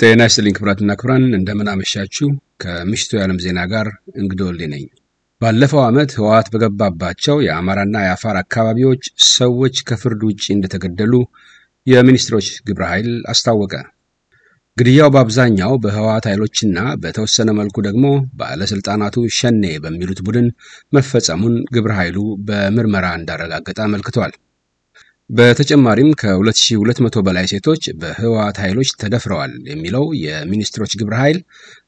ጤና ይስጥልኝ ክቡራትና ክቡራን፣ እንደምን አመሻችሁ። ከምሽቱ የዓለም ዜና ጋር እንግዳ ወልዴ ነኝ። ባለፈው ዓመት ህወሓት በገባባቸው የአማራና የአፋር አካባቢዎች ሰዎች ከፍርድ ውጭ እንደተገደሉ የሚኒስትሮች ግብረ ኃይል አስታወቀ። ግድያው በአብዛኛው በህወሓት ኃይሎችና በተወሰነ መልኩ ደግሞ ባለሥልጣናቱ ሸኔ በሚሉት ቡድን መፈጸሙን ግብረ ኃይሉ በምርመራ እንዳረጋገጠ አመልክቷል። በተጨማሪም ከ2200 በላይ ሴቶች በህወሓት ኃይሎች ተደፍረዋል የሚለው የሚኒስትሮች ግብረ ኃይል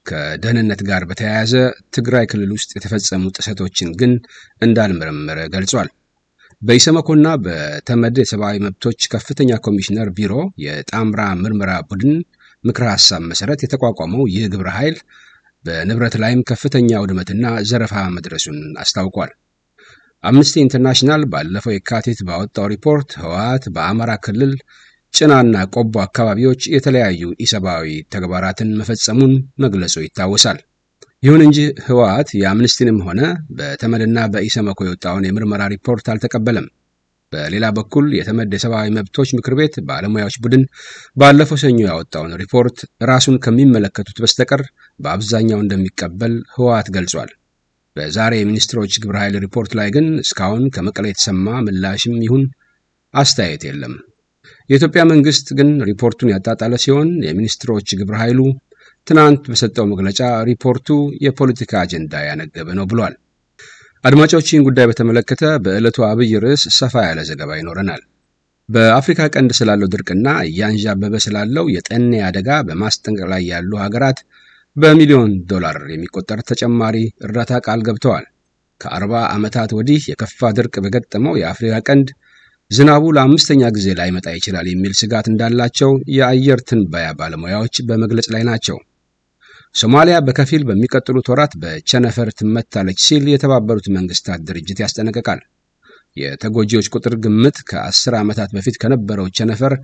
ከደህንነት ጋር በተያያዘ ትግራይ ክልል ውስጥ የተፈጸሙ ጥሰቶችን ግን እንዳልመረመረ ገልጿል። በኢሰመኮና በተመድ የሰብአዊ መብቶች ከፍተኛ ኮሚሽነር ቢሮ የጣምራ ምርመራ ቡድን ምክረ ሀሳብ መሰረት የተቋቋመው ይህ ግብረ ኃይል በንብረት ላይም ከፍተኛ ውድመትና ዘረፋ መድረሱን አስታውቋል። አምነስቲ ኢንተርናሽናል ባለፈው የካቲት ባወጣው ሪፖርት ህወሓት በአማራ ክልል ጭናና ቆቦ አካባቢዎች የተለያዩ ኢሰብአዊ ተግባራትን መፈጸሙን መግለጹ ይታወሳል። ይሁን እንጂ ህወሓት የአምነስቲንም ሆነ በተመድና በኢሰመኮ የወጣውን የምርመራ ሪፖርት አልተቀበለም። በሌላ በኩል የተመድ የሰብአዊ መብቶች ምክር ቤት ባለሙያዎች ቡድን ባለፈው ሰኞ ያወጣውን ሪፖርት ራሱን ከሚመለከቱት በስተቀር በአብዛኛው እንደሚቀበል ህወሓት ገልጿል። በዛሬ የሚኒስትሮች ግብረ ኃይል ሪፖርት ላይ ግን እስካሁን ከመቀለ የተሰማ ምላሽም ይሁን አስተያየት የለም። የኢትዮጵያ መንግስት ግን ሪፖርቱን ያጣጣለ ሲሆን የሚኒስትሮች ግብረ ኃይሉ ትናንት በሰጠው መግለጫ ሪፖርቱ የፖለቲካ አጀንዳ ያነገበ ነው ብሏል። አድማጮች፣ ይህን ጉዳይ በተመለከተ በዕለቱ አብይ ርዕስ ሰፋ ያለ ዘገባ ይኖረናል። በአፍሪካ ቀንድ ስላለው ድርቅና እያንዣበበ ስላለው የጠኔ አደጋ በማስጠንቀቅ ላይ ያሉ ሀገራት በሚሊዮን ዶላር የሚቆጠር ተጨማሪ እርዳታ ቃል ገብተዋል። ከአርባ ዓመታት ወዲህ የከፋ ድርቅ በገጠመው የአፍሪካ ቀንድ ዝናቡ ለአምስተኛ ጊዜ ላይመጣ ይችላል የሚል ስጋት እንዳላቸው የአየር ትንበያ ባለሙያዎች በመግለጽ ላይ ናቸው። ሶማሊያ በከፊል በሚቀጥሉት ወራት በቸነፈር ትመታለች ሲል የተባበሩት መንግስታት ድርጅት ያስጠነቅቃል። የተጎጂዎች ቁጥር ግምት ከአስር ዓመታት በፊት ከነበረው ቸነፈር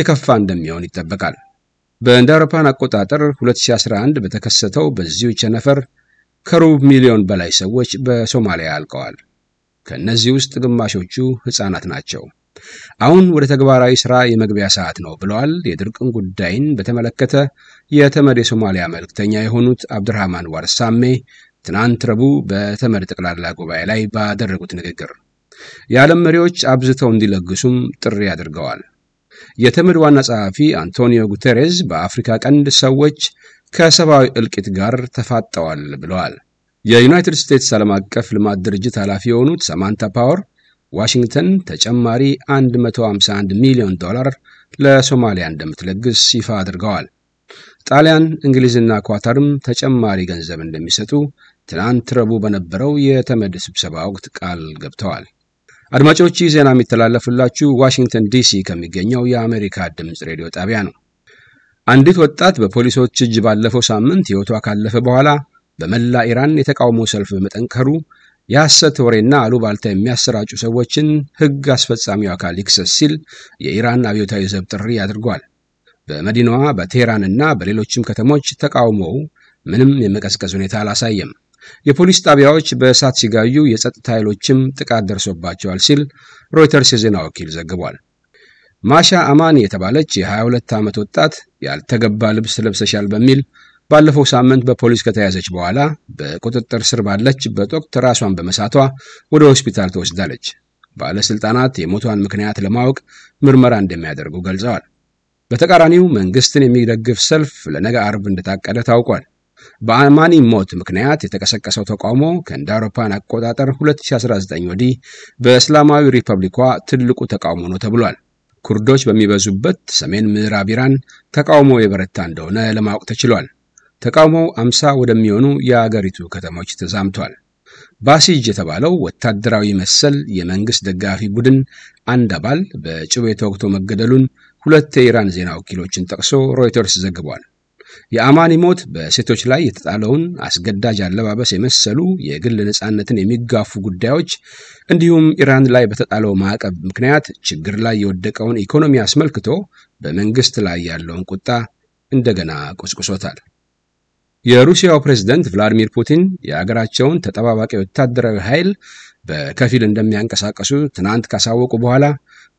የከፋ እንደሚሆን ይጠበቃል። በእንደ አውሮፓን አቆጣጠር 2011 በተከሰተው በዚሁ ቸነፈር ከሩብ ሚሊዮን በላይ ሰዎች በሶማሊያ አልቀዋል። ከእነዚህ ውስጥ ግማሾቹ ሕፃናት ናቸው። አሁን ወደ ተግባራዊ ሥራ የመግቢያ ሰዓት ነው ብለዋል የድርቅን ጉዳይን በተመለከተ የተመድ የሶማሊያ መልእክተኛ የሆኑት አብድርሃማን ዋርሳሜ ትናንት ረቡዕ በተመድ ጠቅላላ ጉባኤ ላይ ባደረጉት ንግግር የዓለም መሪዎች አብዝተው እንዲለግሱም ጥሪ አድርገዋል። የተመድ ዋና ጸሐፊ አንቶኒዮ ጉተሬዝ በአፍሪካ ቀንድ ሰዎች ከሰብአዊ እልቂት ጋር ተፋጠዋል ብለዋል። የዩናይትድ ስቴትስ ዓለም አቀፍ ልማት ድርጅት ኃላፊ የሆኑት ሰማንታ ፓወር ዋሽንግተን ተጨማሪ 151 ሚሊዮን ዶላር ለሶማሊያ እንደምትለግስ ይፋ አድርገዋል። ጣሊያን፣ እንግሊዝና ኳታርም ተጨማሪ ገንዘብ እንደሚሰጡ ትናንት ረቡዕ በነበረው የተመድ ስብሰባ ወቅት ቃል ገብተዋል። አድማጮች ይህ ዜና የሚተላለፍላችሁ ዋሽንግተን ዲሲ ከሚገኘው የአሜሪካ ድምፅ ሬዲዮ ጣቢያ ነው። አንዲት ወጣት በፖሊሶች እጅ ባለፈው ሳምንት ሕይወቷ ካለፈ በኋላ በመላ ኢራን የተቃውሞ ሰልፍ በመጠንከሩ የሐሰት ወሬና አሉባልታ የሚያሰራጩ ሰዎችን ሕግ አስፈጻሚው አካል ይክሰስ ሲል የኢራን አብዮታዊ ዘብ ጥሪ አድርጓል። በመዲናዋ እና በሌሎችም ከተሞች ተቃውሞው ምንም የመቀዝቀዝ ሁኔታ አላሳየም። የፖሊስ ጣቢያዎች በእሳት ሲጋዩ የጸጥታ ኃይሎችም ጥቃት ደርሶባቸዋል ሲል ሮይተርስ የዜና ወኪል ዘግቧል። ማሻ አማን የተባለች የ22 ዓመት ወጣት ያልተገባ ልብስ ለብሰሻል በሚል ባለፈው ሳምንት በፖሊስ ከተያዘች በኋላ በቁጥጥር ስር ባለችበት ወቅት ራሷን በመሳቷ ወደ ሆስፒታል ተወስዳለች። ባለሥልጣናት የሞቷን ምክንያት ለማወቅ ምርመራ እንደሚያደርጉ ገልጸዋል። በተቃራኒው መንግሥትን የሚደግፍ ሰልፍ ለነገ አርብ እንደታቀደ ታውቋል። በአማኒ ሞት ምክንያት የተቀሰቀሰው ተቃውሞ ከእንደ አውሮፓን አቆጣጠር 2019 ወዲህ በእስላማዊ ሪፐብሊኳ ትልቁ ተቃውሞ ነው ተብሏል። ኩርዶች በሚበዙበት ሰሜን ምዕራብ ኢራን ተቃውሞ የበረታ እንደሆነ ለማወቅ ተችሏል። ተቃውሞው አምሳ ወደሚሆኑ የአገሪቱ ከተሞች ተዛምቷል። ባሲጅ የተባለው ወታደራዊ መሰል የመንግሥት ደጋፊ ቡድን አንድ አባል በጩቤ ተወግቶ መገደሉን ሁለት የኢራን ዜና ወኪሎችን ጠቅሶ ሮይተርስ ዘግቧል። የአማኒ ሞት በሴቶች ላይ የተጣለውን አስገዳጅ አለባበስ የመሰሉ የግል ነጻነትን የሚጋፉ ጉዳዮች እንዲሁም ኢራን ላይ በተጣለው ማዕቀብ ምክንያት ችግር ላይ የወደቀውን ኢኮኖሚ አስመልክቶ በመንግስት ላይ ያለውን ቁጣ እንደገና ቆስቁሶታል። የሩሲያው ፕሬዝደንት ቭላዲሚር ፑቲን የአገራቸውን ተጠባባቂ ወታደራዊ ኃይል በከፊል እንደሚያንቀሳቀሱ ትናንት ካሳወቁ በኋላ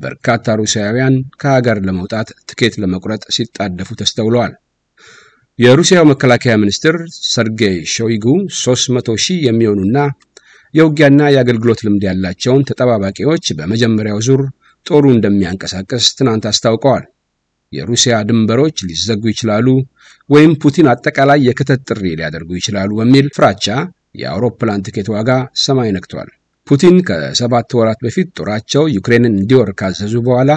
በርካታ ሩሲያውያን ከሀገር ለመውጣት ትኬት ለመቁረጥ ሲጣደፉ ተስተውለዋል። የሩሲያው መከላከያ ሚኒስትር ሰርጌይ ሾይጉ 300 ሺህ የሚሆኑና የውጊያና የአገልግሎት ልምድ ያላቸውን ተጠባባቂዎች በመጀመሪያው ዙር ጦሩ እንደሚያንቀሳቀስ ትናንት አስታውቀዋል። የሩሲያ ድንበሮች ሊዘጉ ይችላሉ ወይም ፑቲን አጠቃላይ የክተት ጥሪ ሊያደርጉ ይችላሉ በሚል ፍራቻ የአውሮፕላን ትኬት ዋጋ ሰማይ ነክቷል። ፑቲን ከሰባት ወራት በፊት ጦራቸው ዩክሬንን እንዲወር ካዘዙ በኋላ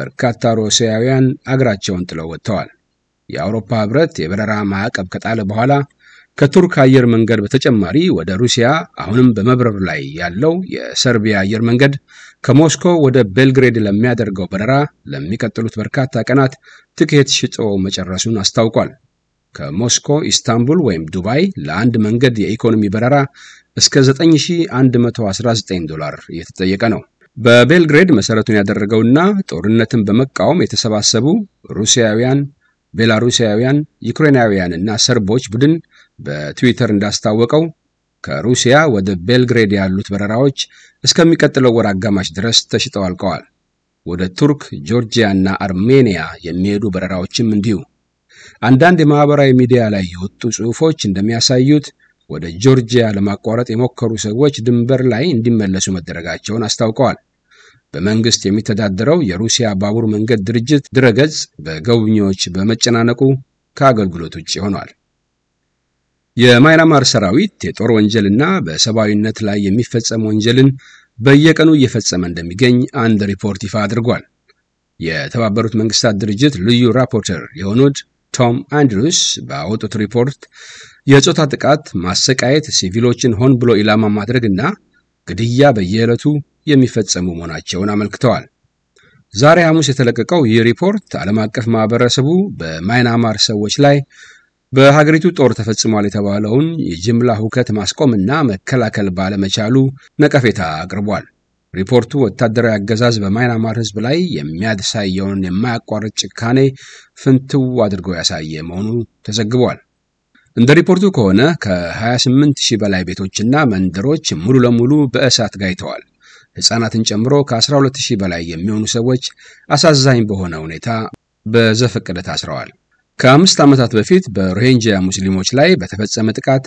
በርካታ ሩሲያውያን አገራቸውን ጥለው ወጥተዋል። የአውሮፓ ህብረት የበረራ ማዕቀብ ከጣለ በኋላ ከቱርክ አየር መንገድ በተጨማሪ ወደ ሩሲያ አሁንም በመብረር ላይ ያለው የሰርቢያ አየር መንገድ ከሞስኮ ወደ ቤልግሬድ ለሚያደርገው በረራ ለሚቀጥሉት በርካታ ቀናት ትኬት ሽጦ መጨረሱን አስታውቋል። ከሞስኮ ኢስታንቡል ወይም ዱባይ ለአንድ መንገድ የኢኮኖሚ በረራ እስከ 9119 ዶላር እየተጠየቀ ነው። በቤልግሬድ መሰረቱን ያደረገውና ጦርነትን በመቃወም የተሰባሰቡ ሩሲያውያን ቤላሩሲያውያን፣ ዩክሬናውያንና ሰርቦች ቡድን በትዊተር እንዳስታወቀው ከሩሲያ ወደ ቤልግሬድ ያሉት በረራዎች እስከሚቀጥለው ወር አጋማሽ ድረስ ተሽጠው አልቀዋል። ወደ ቱርክ፣ ጆርጂያና አርሜኒያ የሚሄዱ በረራዎችም እንዲሁ። አንዳንድ የማኅበራዊ ሚዲያ ላይ የወጡ ጽሑፎች እንደሚያሳዩት ወደ ጆርጂያ ለማቋረጥ የሞከሩ ሰዎች ድንበር ላይ እንዲመለሱ መደረጋቸውን አስታውቀዋል። በመንግስት የሚተዳደረው የሩሲያ ባቡር መንገድ ድርጅት ድረገጽ በጎብኚዎች በመጨናነቁ ከአገልግሎት ውጭ ሆኗል። የማይናማር ሰራዊት የጦር ወንጀልና በሰብአዊነት ላይ የሚፈጸም ወንጀልን በየቀኑ እየፈጸመ እንደሚገኝ አንድ ሪፖርት ይፋ አድርጓል። የተባበሩት መንግስታት ድርጅት ልዩ ራፖርተር የሆኑት ቶም አንድሩስ ባወጡት ሪፖርት የጾታ ጥቃት፣ ማሰቃየት፣ ሲቪሎችን ሆን ብሎ ኢላማ ማድረግና ግድያ በየዕለቱ የሚፈጸሙ መሆናቸውን አመልክተዋል። ዛሬ ሐሙስ የተለቀቀው ይህ ሪፖርት ዓለም አቀፍ ማህበረሰቡ በማይናማር ሰዎች ላይ በሀገሪቱ ጦር ተፈጽሟል የተባለውን የጅምላ ሁከት ማስቆምና መከላከል ባለመቻሉ ነቀፌታ አቅርቧል። ሪፖርቱ ወታደራዊ አገዛዝ በማይናማር ሕዝብ ላይ የሚያሳየውን የማያቋርጥ ጭካኔ ፍንትው አድርጎ ያሳየ መሆኑ ተዘግቧል። እንደ ሪፖርቱ ከሆነ ከ28 ሺህ በላይ ቤቶችና መንደሮች ሙሉ ለሙሉ በእሳት ጋይተዋል። ሕፃናትን ጨምሮ ከ12 ሺህ በላይ የሚሆኑ ሰዎች አሳዛኝ በሆነ ሁኔታ በዘፈቀደ ታስረዋል። ከአምስት ዓመታት በፊት በሮሂንጃ ሙስሊሞች ላይ በተፈጸመ ጥቃት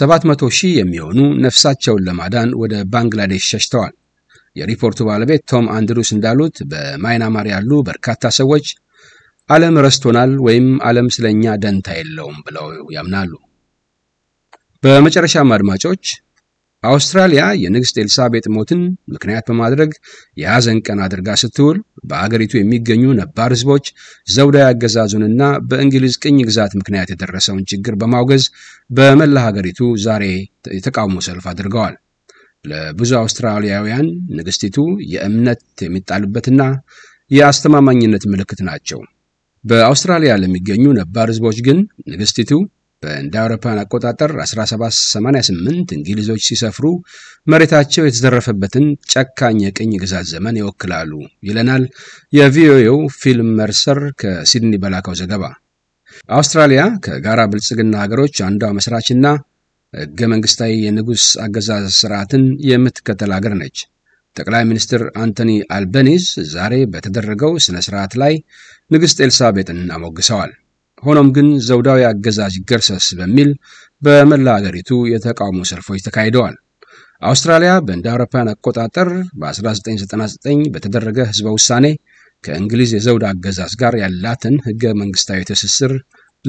700 ሺህ የሚሆኑ ነፍሳቸውን ለማዳን ወደ ባንግላዴሽ ሸሽተዋል። የሪፖርቱ ባለቤት ቶም አንድሩስ እንዳሉት በማይናማር ያሉ በርካታ ሰዎች ዓለም ረስቶናል ወይም ዓለም ስለኛ ደንታ የለውም ብለው ያምናሉ። በመጨረሻም አድማጮች አውስትራሊያ የንግሥት ኤልሳቤጥ ሞትን ምክንያት በማድረግ የሐዘን ቀን አድርጋ ስትውል በአገሪቱ የሚገኙ ነባር ሕዝቦች ዘውዳዊ አገዛዙንና በእንግሊዝ ቅኝ ግዛት ምክንያት የደረሰውን ችግር በማውገዝ በመላ ሀገሪቱ ዛሬ የተቃውሞ ሰልፍ አድርገዋል። ለብዙ አውስትራሊያውያን ንግሥቲቱ የእምነት የሚጣልበትና የአስተማማኝነት ምልክት ናቸው። በአውስትራሊያ ለሚገኙ ነባር ህዝቦች ግን ንግስቲቱ በእንደ አውሮፓን አቆጣጠር 1788 እንግሊዞች ሲሰፍሩ መሬታቸው የተዘረፈበትን ጨካኝ የቅኝ ግዛት ዘመን ይወክላሉ ይለናል የቪኦኤው ፊልም መርሰር ከሲድኒ በላከው ዘገባ። አውስትራሊያ ከጋራ ብልጽግና ሀገሮች አንዷ መስራችና ህገ መንግስታዊ የንጉሥ አገዛዝ ስርዓትን የምትከተል ሀገር ነች። ጠቅላይ ሚኒስትር አንቶኒ አልበኒዝ ዛሬ በተደረገው ሥነ ሥርዓት ላይ ንግሥት ኤልሳቤጥን አሞግሰዋል። ሆኖም ግን ዘውዳዊ አገዛዝ ይገርሰስ በሚል በመላ አገሪቱ የተቃውሞ ሰልፎች ተካሂደዋል። አውስትራሊያ በእንደ አውሮፓውያን አቆጣጠር በ1999 በተደረገ ሕዝበ ውሳኔ ከእንግሊዝ የዘውድ አገዛዝ ጋር ያላትን ሕገ መንግሥታዊ ትስስር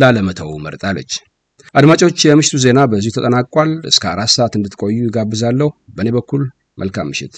ላለመተው መርጣለች። አድማጮች፣ የምሽቱ ዜና በዚሁ ተጠናቋል። እስከ አራት ሰዓት እንድትቆዩ ይጋብዛለሁ። በእኔ በኩል መልካም ምሽት።